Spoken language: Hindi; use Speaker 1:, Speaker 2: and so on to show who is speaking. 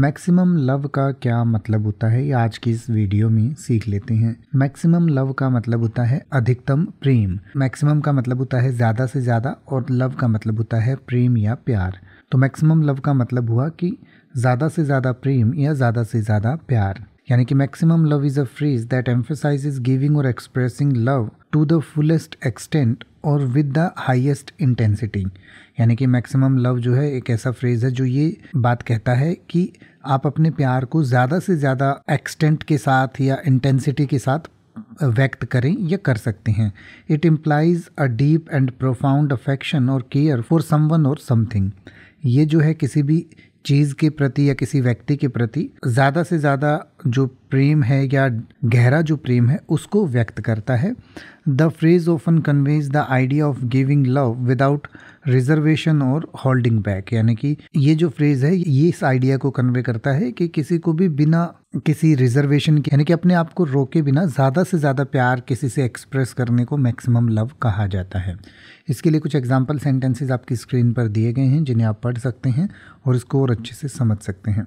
Speaker 1: मैक्सिमम लव का क्या मतलब होता है ये आज की इस वीडियो में सीख लेते हैं मैक्सिमम लव का मतलब होता है अधिकतम प्रेम मैक्सिमम का मतलब होता है ज़्यादा से ज़्यादा और लव का मतलब होता है प्रेम या प्यार तो मैक्सिमम लव का मतलब हुआ कि ज़्यादा से ज़्यादा प्रेम या ज़्यादा से ज़्यादा प्यार यानी कि maximum love is a phrase that emphasises is giving और expressing love to the fullest extent और विद द हाइएस्ट इंटेंसिटी यानी कि मैक्सिमम लव जो है एक ऐसा फ्रेज है जो ये बात कहता है कि आप अपने प्यार को ज़्यादा से ज़्यादा एक्सटेंट के साथ या इंटेंसिटी के साथ व्यक्त करें या कर सकते हैं it implies a deep and profound affection और केयर फॉर समवन और समथिंग ये जो है किसी भी चीज़ के प्रति या किसी व्यक्ति के प्रति ज़्यादा से ज़्यादा जो प्रेम है या गहरा जो प्रेम है उसको व्यक्त करता है the phrase often conveys the idea of giving love without reservation और होल्डिंग बैक यानी कि ये जो फ्रेज है ये इस आइडिया को कन्वे करता है कि किसी को भी बिना किसी रिजर्वेशन के यानी कि अपने आप को रोके बिना ज़्यादा से ज़्यादा प्यार किसी से एक्सप्रेस करने को मैक्सिमम लव कहा जाता है इसके लिए कुछ एग्जाम्पल सेंटेंसेज आपकी स्क्रीन पर दिए गए हैं जिन्हें आप पढ़ सकते हैं और इसको और अच्छे से समझ सकते हैं